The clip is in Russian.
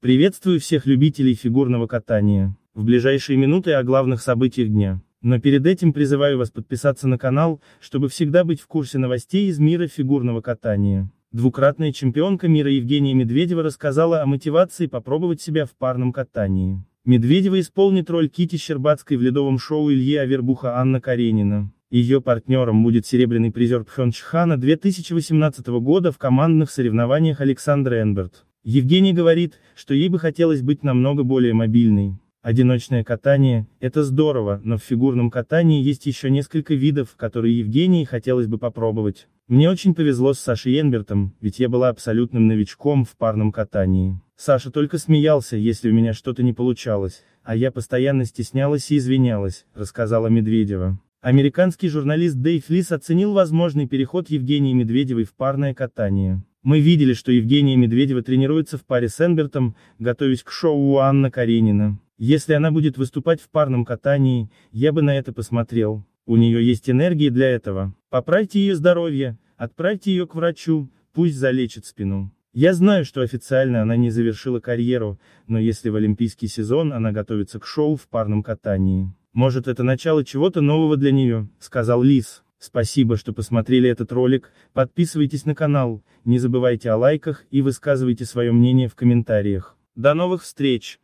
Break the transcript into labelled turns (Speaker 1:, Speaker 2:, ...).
Speaker 1: Приветствую всех любителей фигурного катания. В ближайшие минуты о главных событиях дня. Но перед этим призываю вас подписаться на канал, чтобы всегда быть в курсе новостей из мира фигурного катания. Двукратная чемпионка мира Евгения Медведева рассказала о мотивации попробовать себя в парном катании. Медведева исполнит роль Кити Щербацкой в ледовом шоу Ильи Авербуха Анна Каренина. Ее партнером будет серебряный призер Пхенчхана 2018 года в командных соревнованиях Александр Энберт. Евгений говорит, что ей бы хотелось быть намного более мобильной. Одиночное катание – это здорово, но в фигурном катании есть еще несколько видов, которые Евгении хотелось бы попробовать. Мне очень повезло с Сашей Энбертом, ведь я была абсолютным новичком в парном катании. Саша только смеялся, если у меня что-то не получалось, а я постоянно стеснялась и извинялась, рассказала Медведева. Американский журналист Дэйв Лис оценил возможный переход Евгении Медведевой в парное катание. Мы видели, что Евгения Медведева тренируется в паре с Энбертом, готовясь к шоу у Анна Каренина. Если она будет выступать в парном катании, я бы на это посмотрел. У нее есть энергия для этого. Поправьте ее здоровье, отправьте ее к врачу, пусть залечит спину. Я знаю, что официально она не завершила карьеру, но если в олимпийский сезон она готовится к шоу в парном катании. Может это начало чего-то нового для нее, сказал Лис. Спасибо, что посмотрели этот ролик, подписывайтесь на канал, не забывайте о лайках и высказывайте свое мнение в комментариях. До новых встреч!